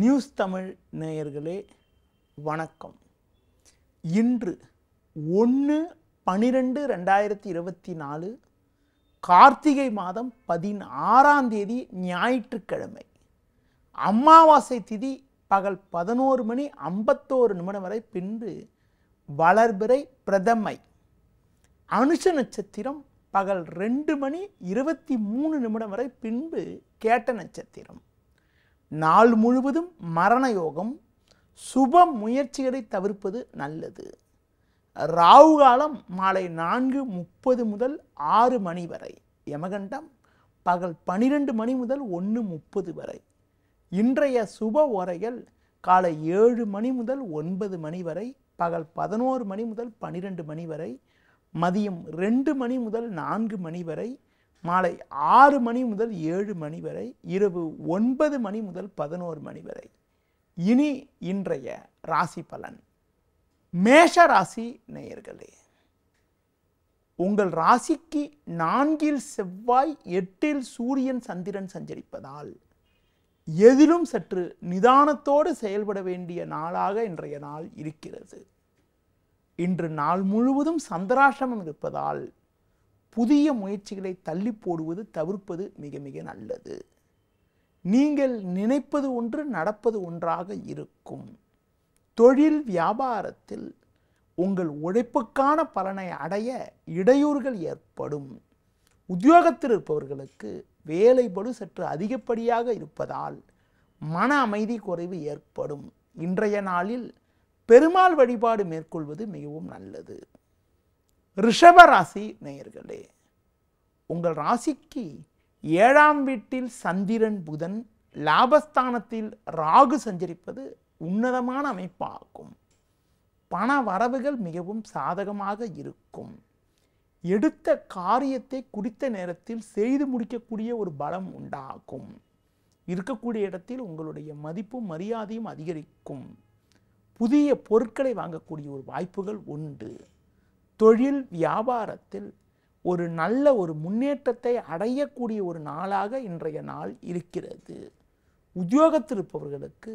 news Tamil நேயர்களே வணக்கம் இன்று ஒன்று பனிரெண்டு ரெண்டாயிரத்தி இருபத்தி நாலு கார்த்திகை மாதம் பதினாறாம் தேதி ஞாயிற்றுக்கிழமை அமாவாசை திதி பகல் பதினோரு மணி ஐம்பத்தோரு நிமிடம் வரை பின்பு வளர்பிறை பிரதமை அனுஷ நட்சத்திரம் பகல் ரெண்டு மணி இருபத்தி மூணு நிமிடம் வரை பின்பு கேட்ட நட்சத்திரம் நாள் முழுவதும் மரண யோகம் சுப முயற்சிகளை தவிர்ப்பது நல்லது ராகு காலம் மாலை நான்கு முப்பது முதல் ஆறு மணி வரை யமகண்டம் பகல் பனிரெண்டு மணி முதல் ஒன்று முப்பது வரை இன்றைய சுப உரைகள் காலை ஏழு மணி முதல் ஒன்பது மணி வரை பகல் பதினோரு மணி முதல் பன்னிரெண்டு மணி வரை மதியம் ரெண்டு மணி முதல் நான்கு மணி வரை மாலை ஆறு மணி முதல் ஏழு மணி வரை இரவு ஒன்பது மணி முதல் பதினோரு மணி வரை இனி இன்றைய ராசி பலன் மேஷ ராசி நேயர்களே உங்கள் ராசிக்கு நான்கில் செவ்வாய் எட்டில் சூரியன் சந்திரன் சஞ்சரிப்பதால் எதிலும் சற்று நிதானத்தோடு செயல்பட வேண்டிய நாளாக இன்றைய நாள் இருக்கிறது இன்று நாள் முழுவதும் சந்திராசிரமம் இருப்பதால் புதிய முயற்சிகளை தள்ளி போடுவது தவிர்ப்பது மிக மிக நல்லது நீங்கள் நினைப்பது ஒன்று நடப்பது ஒன்றாக இருக்கும் தொழில் வியாபாரத்தில் உங்கள் உழைப்புக்கான பலனை அடைய இடையூறுகள் ஏற்படும் உத்தியோகத்தில் இருப்பவர்களுக்கு படு சற்று அதிகப்படியாக இருப்பதால் மன அமைதி குறைவு ஏற்படும் இன்றைய நாளில் பெருமாள் வழிபாடு மேற்கொள்வது மிகவும் நல்லது ரிஷபராசி ராசி நேயர்களே உங்கள் ராசிக்கு ஏழாம் வீட்டில் சந்திரன் புதன் லாபஸ்தானத்தில் ராகு சஞ்சரிப்பது உன்னதமான அமைப்பாகும் பண வரவுகள் மிகவும் சாதகமாக இருக்கும் எடுத்த காரியத்தை குறித்த நேரத்தில் செய்து முடிக்கக்கூடிய ஒரு பலம் உண்டாகும் இருக்கக்கூடிய இடத்தில் உங்களுடைய மதிப்பும் மரியாதையும் அதிகரிக்கும் புதிய பொருட்களை வாங்கக்கூடிய ஒரு வாய்ப்புகள் உண்டு தொழில் வியாபாரத்தில் ஒரு நல்ல ஒரு முன்னேற்றத்தை அடையக்கூடிய ஒரு நாளாக இன்றைய நாள் இருக்கிறது உத்தியோகத்தில் இருப்பவர்களுக்கு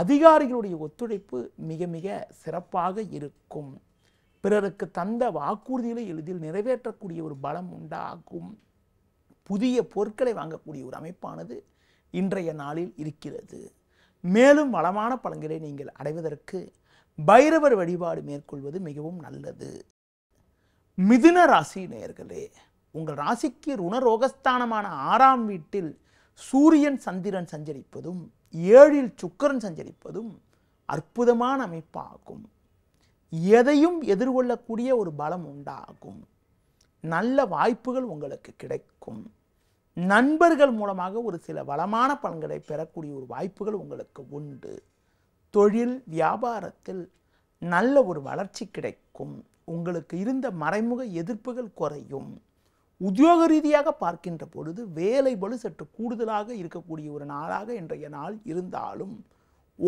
அதிகாரிகளுடைய ஒத்துழைப்பு மிக மிக சிறப்பாக இருக்கும் பிறருக்கு தந்த வாக்குறுதிகளை எளிதில் நிறைவேற்றக்கூடிய ஒரு பலம் உண்டாகும் புதிய பொருட்களை வாங்கக்கூடிய ஒரு அமைப்பானது இன்றைய நாளில் இருக்கிறது மேலும் வளமான பலன்களை நீங்கள் அடைவதற்கு பைரவர் வழிபாடு மேற்கொள்வது மிகவும் நல்லது மிதுன ராசி நேர்களே உங்கள் ராசிக்கு ருணரோகஸ்தானமான ஆறாம் வீட்டில் சூரியன் சந்திரன் சஞ்சரிப்பதும் ஏழில் சுக்கரன் சஞ்சரிப்பதும் அற்புதமான அமைப்பாகும் எதையும் எதிர்கொள்ளக்கூடிய ஒரு பலம் உண்டாகும் நல்ல வாய்ப்புகள் உங்களுக்கு கிடைக்கும் நண்பர்கள் மூலமாக ஒரு சில வளமான பலன்களை பெறக்கூடிய ஒரு வாய்ப்புகள் உங்களுக்கு உண்டு தொழில் வியாபாரத்தில் நல்ல ஒரு வளர்ச்சி கிடைக்கும் உங்களுக்கு இருந்த மறைமுக எதிர்ப்புகள் குறையும் உத்தியோக ரீதியாக பார்க்கின்ற பொழுது வேலை பலு சற்று கூடுதலாக இருக்கக்கூடிய ஒரு நாளாக இன்றைய நாள் இருந்தாலும்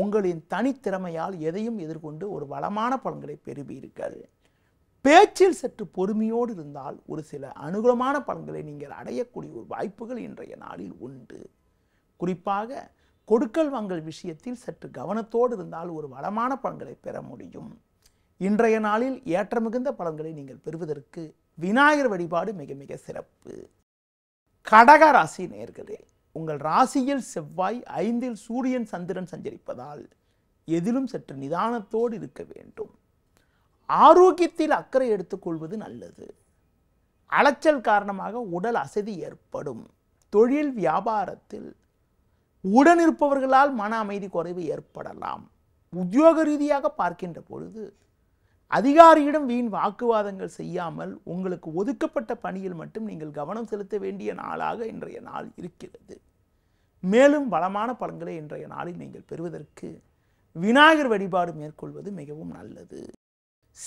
உங்களின் தனித்திறமையால் எதையும் எதிர்கொண்டு ஒரு வளமான பலன்களை பெறுவீர்கள் பேச்சில் சற்று பொறுமையோடு இருந்தால் ஒரு சில அனுகூலமான பலன்களை நீங்கள் அடையக்கூடிய ஒரு வாய்ப்புகள் இன்றைய நாளில் உண்டு குறிப்பாக கொடுக்கல் வாங்கல் விஷயத்தில் சற்று கவனத்தோடு இருந்தால் ஒரு வளமான பலன்களை பெற முடியும் இன்றைய நாளில் ஏற்ற மிகுந்த பலன்களை நீங்கள் பெறுவதற்கு விநாயகர் வழிபாடு மிக மிக சிறப்பு கடக ராசி நேர்களே உங்கள் ராசியில் செவ்வாய் ஐந்தில் சூரியன் சந்திரன் சஞ்சரிப்பதால் எதிலும் சற்று நிதானத்தோடு இருக்க வேண்டும் ஆரோக்கியத்தில் அக்கறை எடுத்துக்கொள்வது நல்லது அலைச்சல் காரணமாக உடல் அசதி ஏற்படும் தொழில் வியாபாரத்தில் உடனிருப்பவர்களால் மன அமைதி குறைவு ஏற்படலாம் உத்தியோக ரீதியாக பார்க்கின்ற பொழுது அதிகாரியிடம் வீண் வாக்குவாதங்கள் செய்யாமல் உங்களுக்கு ஒதுக்கப்பட்ட பணியில் மட்டும் நீங்கள் கவனம் செலுத்த வேண்டிய நாளாக இன்றைய நாள் இருக்கிறது மேலும் வளமான பலன்களை இன்றைய நாளில் நீங்கள் பெறுவதற்கு விநாயகர் வழிபாடு மேற்கொள்வது மிகவும் நல்லது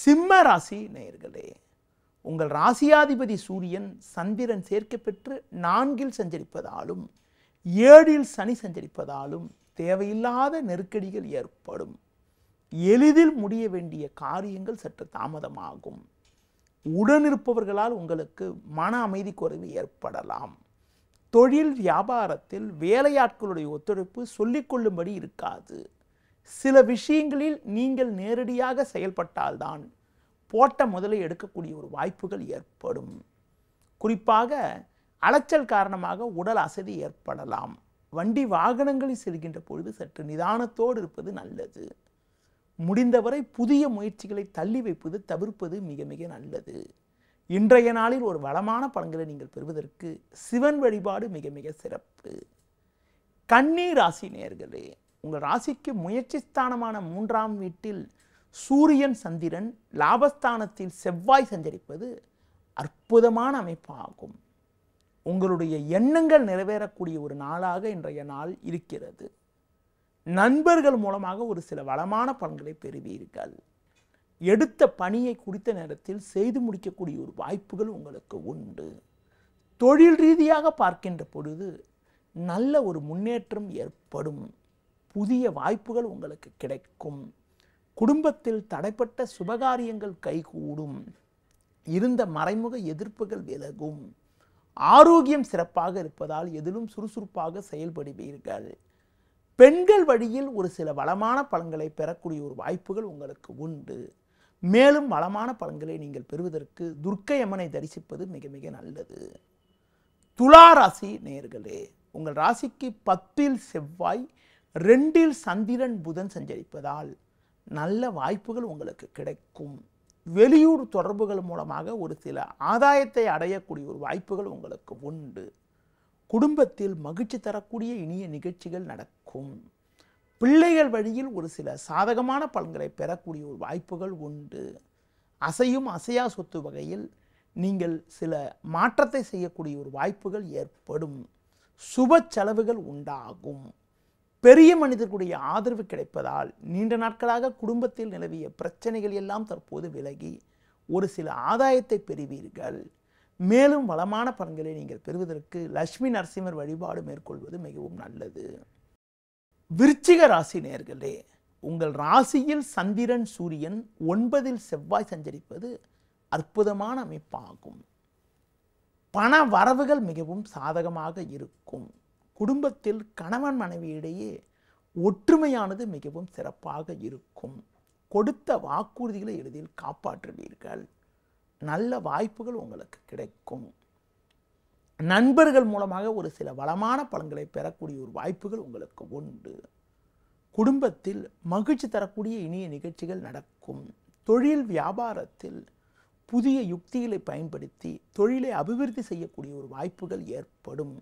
சிம்ம ராசி நேயர்களே உங்கள் ராசியாதிபதி சூரியன் சந்திரன் சேர்க்கப்பெற்று நான்கில் சஞ்சரிப்பதாலும் ஏழில் சனி சஞ்சரிப்பதாலும் தேவையில்லாத நெருக்கடிகள் ஏற்படும் எளிதில் முடிய வேண்டிய காரியங்கள் சற்று தாமதமாகும் உடனிருப்பவர்களால் உங்களுக்கு மன அமைதி குறைவு ஏற்படலாம் தொழில் வியாபாரத்தில் வேலையாட்களுடைய ஒத்துழைப்பு சொல்லிக்கொள்ளும்படி இருக்காது சில விஷயங்களில் நீங்கள் நேரடியாக செயல்பட்டால்தான் போட்ட முதலை எடுக்கக்கூடிய ஒரு வாய்ப்புகள் ஏற்படும் குறிப்பாக அலைச்சல் காரணமாக உடல் அசதி ஏற்படலாம் வண்டி வாகனங்களில் செல்கின்ற பொழுது சற்று நிதானத்தோடு இருப்பது நல்லது முடிந்தவரை புதிய முயற்சிகளை தள்ளி வைப்பது தவிர்ப்பது மிக மிக நல்லது இன்றைய நாளில் ஒரு வளமான பலன்களை நீங்கள் பெறுவதற்கு சிவன் வழிபாடு மிக மிக சிறப்பு கன்னி ராசி நேர்களே உங்கள் ராசிக்கு முயற்சி ஸ்தானமான மூன்றாம் வீட்டில் சூரியன் சந்திரன் லாபஸ்தானத்தில் செவ்வாய் சஞ்சரிப்பது அற்புதமான அமைப்பாகும் உங்களுடைய எண்ணங்கள் நிறைவேறக்கூடிய ஒரு நாளாக இன்றைய நாள் இருக்கிறது நண்பர்கள் மூலமாக ஒரு சில வளமான பலன்களை பெறுவீர்கள் எடுத்த பணியை குறித்த நேரத்தில் செய்து முடிக்கக்கூடிய ஒரு வாய்ப்புகள் உங்களுக்கு உண்டு தொழில் ரீதியாக பார்க்கின்ற பொழுது நல்ல ஒரு முன்னேற்றம் ஏற்படும் புதிய வாய்ப்புகள் உங்களுக்கு கிடைக்கும் குடும்பத்தில் தடைப்பட்ட சுபகாரியங்கள் கைகூடும் இருந்த மறைமுக எதிர்ப்புகள் விலகும் ஆரோக்கியம் சிறப்பாக இருப்பதால் எதிலும் சுறுசுறுப்பாக செயல்படுவீர்கள் பெண்கள் வழியில் ஒரு சில வளமான பலன்களை பெறக்கூடிய ஒரு வாய்ப்புகள் உங்களுக்கு உண்டு மேலும் வளமான பலன்களை நீங்கள் பெறுவதற்கு துர்க்கையம்மனை தரிசிப்பது மிக மிக நல்லது துலா ராசி நேர்களே உங்கள் ராசிக்கு பத்தில் செவ்வாய் ரெண்டில் சந்திரன் புதன் சஞ்சரிப்பதால் நல்ல வாய்ப்புகள் உங்களுக்கு கிடைக்கும் வெளியூர் தொடர்புகள் மூலமாக ஒரு சில ஆதாயத்தை அடையக்கூடிய ஒரு வாய்ப்புகள் உங்களுக்கு உண்டு குடும்பத்தில் மகிழ்ச்சி தரக்கூடிய இனிய நிகழ்ச்சிகள் நடக்கும் பிள்ளைகள் வழியில் ஒரு சில சாதகமான பலன்களை பெறக்கூடிய ஒரு வாய்ப்புகள் உண்டு அசையும் அசையா சொத்து வகையில் நீங்கள் சில மாற்றத்தை செய்யக்கூடிய ஒரு வாய்ப்புகள் ஏற்படும் சுப செலவுகள் உண்டாகும் பெரிய மனிதர்களுடைய ஆதரவு கிடைப்பதால் நீண்ட நாட்களாக குடும்பத்தில் நிலவிய பிரச்சனைகள் எல்லாம் தற்போது விலகி ஒரு சில ஆதாயத்தை பெறுவீர்கள் மேலும் வளமான பலன்களை நீங்கள் பெறுவதற்கு லக்ஷ்மி நரசிம்மர் வழிபாடு மேற்கொள்வது மிகவும் நல்லது விருச்சிக ராசி நேர்களே உங்கள் ராசியில் சந்திரன் சூரியன் ஒன்பதில் செவ்வாய் சஞ்சரிப்பது அற்புதமான அமைப்பாகும் பண வரவுகள் மிகவும் சாதகமாக இருக்கும் குடும்பத்தில் கணவன் மனைவியிடையே ஒற்றுமையானது மிகவும் சிறப்பாக இருக்கும் கொடுத்த வாக்குறுதிகளை எளிதில் காப்பாற்றுவீர்கள் நல்ல வாய்ப்புகள் உங்களுக்கு கிடைக்கும் நண்பர்கள் மூலமாக ஒரு சில வளமான பலன்களை பெறக்கூடிய ஒரு வாய்ப்புகள் உங்களுக்கு உண்டு குடும்பத்தில் மகிழ்ச்சி தரக்கூடிய இனிய நிகழ்ச்சிகள் நடக்கும் தொழில் வியாபாரத்தில் புதிய யுக்திகளை பயன்படுத்தி தொழிலை அபிவிருத்தி செய்யக்கூடிய ஒரு வாய்ப்புகள் ஏற்படும்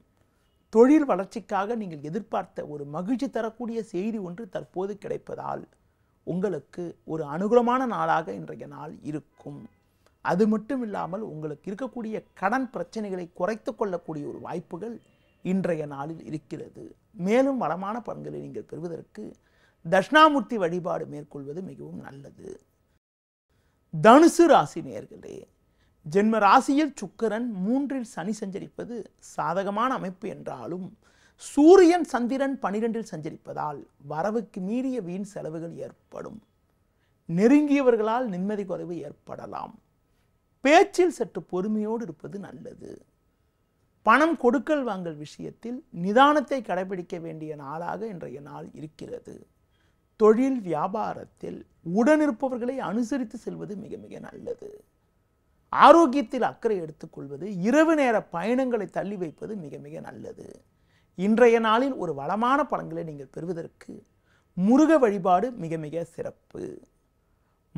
தொழில் வளர்ச்சிக்காக நீங்கள் எதிர்பார்த்த ஒரு மகிழ்ச்சி தரக்கூடிய செய்தி ஒன்று தற்போது கிடைப்பதால் உங்களுக்கு ஒரு அனுகூலமான நாளாக இன்றைய நாள் இருக்கும் அது மட்டும் இல்லாமல் உங்களுக்கு இருக்கக்கூடிய கடன் பிரச்சனைகளை குறைத்து கொள்ளக்கூடிய ஒரு வாய்ப்புகள் இன்றைய நாளில் இருக்கிறது மேலும் வளமான பலன்களை நீங்கள் பெறுவதற்கு தட்சிணாமூர்த்தி வழிபாடு மேற்கொள்வது மிகவும் நல்லது தனுசு ராசி நேர்களே ஜென்ம ராசியில் சுக்கரன் மூன்றில் சனி சஞ்சரிப்பது சாதகமான அமைப்பு என்றாலும் சூரியன் சந்திரன் பனிரெண்டில் சஞ்சரிப்பதால் வரவுக்கு மீறிய வீண் செலவுகள் ஏற்படும் நெருங்கியவர்களால் நிம்மதி குறைவு ஏற்படலாம் பேச்சில் சற்று பொறுமையோடு இருப்பது நல்லது பணம் கொடுக்கல் வாங்கல் விஷயத்தில் நிதானத்தை கடைபிடிக்க வேண்டிய நாளாக இன்றைய நாள் இருக்கிறது தொழில் வியாபாரத்தில் உடனிருப்பவர்களை அனுசரித்து செல்வது மிக மிக நல்லது ஆரோக்கியத்தில் அக்கறை எடுத்துக்கொள்வது இரவு நேர பயணங்களை தள்ளி வைப்பது மிக மிக நல்லது இன்றைய நாளில் ஒரு வளமான பலன்களை நீங்கள் பெறுவதற்கு முருக வழிபாடு மிக மிக சிறப்பு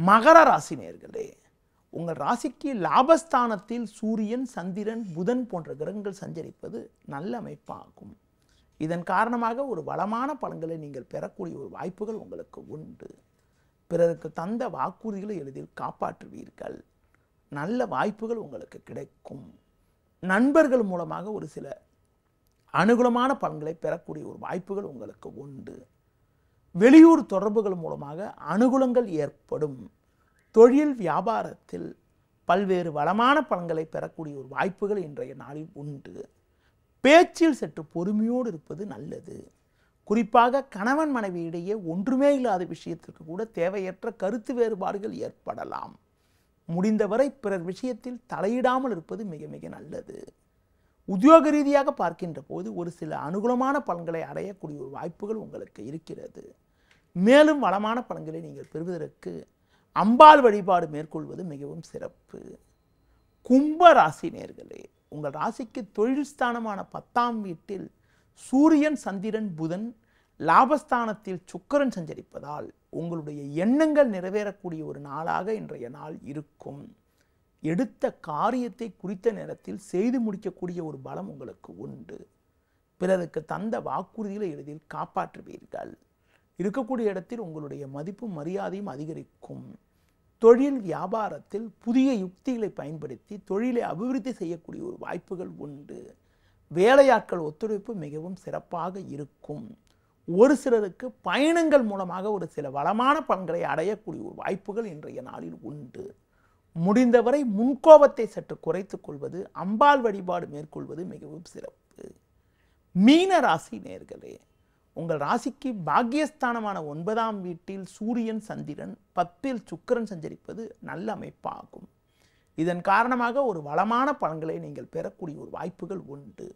மகர ராசினியர்களே உங்கள் ராசிக்கு லாபஸ்தானத்தில் சூரியன் சந்திரன் புதன் போன்ற கிரகங்கள் சஞ்சரிப்பது நல்ல அமைப்பாகும் இதன் காரணமாக ஒரு வளமான பலன்களை நீங்கள் பெறக்கூடிய ஒரு வாய்ப்புகள் உங்களுக்கு உண்டு பிறருக்கு தந்த வாக்குறுதிகளை எளிதில் காப்பாற்றுவீர்கள் நல்ல வாய்ப்புகள் உங்களுக்கு கிடைக்கும் நண்பர்கள் மூலமாக ஒரு சில அனுகூலமான பலன்களை பெறக்கூடிய ஒரு வாய்ப்புகள் உங்களுக்கு உண்டு வெளியூர் தொடர்புகள் மூலமாக அனுகூலங்கள் ஏற்படும் தொழில் வியாபாரத்தில் பல்வேறு வளமான பலன்களை பெறக்கூடிய ஒரு வாய்ப்புகள் இன்றைய நாளில் உண்டு பேச்சில் சற்று பொறுமையோடு இருப்பது நல்லது குறிப்பாக கணவன் மனைவியிடையே ஒன்றுமே இல்லாத விஷயத்திற்கு கூட தேவையற்ற கருத்து வேறுபாடுகள் ஏற்படலாம் முடிந்தவரை பிறர் விஷயத்தில் தலையிடாமல் இருப்பது மிக மிக நல்லது உத்தியோக ரீதியாக பார்க்கின்ற போது ஒரு சில அனுகூலமான பலன்களை அடையக்கூடிய ஒரு வாய்ப்புகள் உங்களுக்கு இருக்கிறது மேலும் வளமான பலன்களை நீங்கள் பெறுவதற்கு அம்பாள் வழிபாடு மேற்கொள்வது மிகவும் சிறப்பு கும்ப ராசி நேர்களே உங்கள் ராசிக்கு தொழில் ஸ்தானமான பத்தாம் வீட்டில் சூரியன் சந்திரன் புதன் லாபஸ்தானத்தில் சுக்கரன் சஞ்சரிப்பதால் உங்களுடைய எண்ணங்கள் நிறைவேறக்கூடிய ஒரு நாளாக இன்றைய நாள் இருக்கும் எடுத்த காரியத்தை குறித்த நேரத்தில் செய்து முடிக்கக்கூடிய ஒரு பலம் உங்களுக்கு உண்டு பிறருக்கு தந்த வாக்குறுதிகளை எளிதில் காப்பாற்றுவீர்கள் இருக்கக்கூடிய இடத்தில் உங்களுடைய மதிப்பும் மரியாதையும் அதிகரிக்கும் தொழில் வியாபாரத்தில் புதிய யுக்திகளை பயன்படுத்தி தொழிலை அபிவிருத்தி செய்யக்கூடிய ஒரு வாய்ப்புகள் உண்டு வேலையாட்கள் ஒத்துழைப்பு மிகவும் சிறப்பாக இருக்கும் ஒரு சிலருக்கு பயணங்கள் மூலமாக ஒரு சில வளமான பலன்களை அடையக்கூடிய ஒரு வாய்ப்புகள் இன்றைய நாளில் உண்டு முடிந்தவரை முன்கோபத்தை சற்று குறைத்துக் கொள்வது அம்பாள் வழிபாடு மேற்கொள்வது மிகவும் சிறப்பு மீன ராசி நேர்களே உங்கள் ராசிக்கு பாக்கியஸ்தானமான ஒன்பதாம் வீட்டில் சூரியன் சந்திரன் பத்தில் சுக்கரன் சஞ்சரிப்பது நல்ல அமைப்பாகும் இதன் காரணமாக ஒரு வளமான பலன்களை நீங்கள் பெறக்கூடிய ஒரு வாய்ப்புகள் உண்டு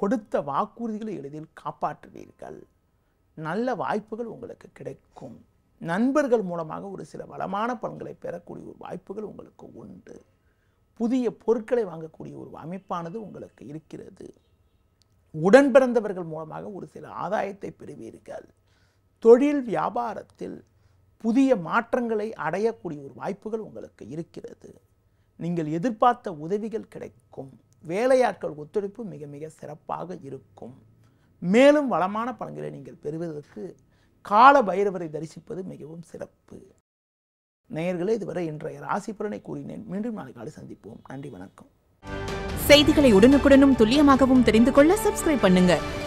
கொடுத்த வாக்குறுதிகளை எளிதில் காப்பாற்றுவீர்கள் நல்ல வாய்ப்புகள் உங்களுக்கு கிடைக்கும் நண்பர்கள் மூலமாக ஒரு சில வளமான பலன்களை பெறக்கூடிய ஒரு வாய்ப்புகள் உங்களுக்கு உண்டு புதிய பொருட்களை வாங்கக்கூடிய ஒரு அமைப்பானது உங்களுக்கு இருக்கிறது உடன் பிறந்தவர்கள் மூலமாக ஒரு சில ஆதாயத்தை பெறுவீர்கள் தொழில் வியாபாரத்தில் புதிய மாற்றங்களை அடையக்கூடிய ஒரு வாய்ப்புகள் உங்களுக்கு இருக்கிறது நீங்கள் எதிர்பார்த்த உதவிகள் கிடைக்கும் வேலையாட்கள் ஒத்துழைப்பு மிக மிக சிறப்பாக இருக்கும் மேலும் வளமான பலன்களை நீங்கள் பெறுவதற்கு கால பைரவரை தரிசிப்பது மிகவும் சிறப்பு நேயர்களே இதுவரை இன்றைய ராசி கூறினேன் மீண்டும் நாளை காலை சந்திப்போம் நன்றி வணக்கம் செய்திகளை உடனுக்குடனும் துல்லியமாகவும் தெரிந்து கொள்ள சப்ஸ்கிரைப் பண்ணுங்க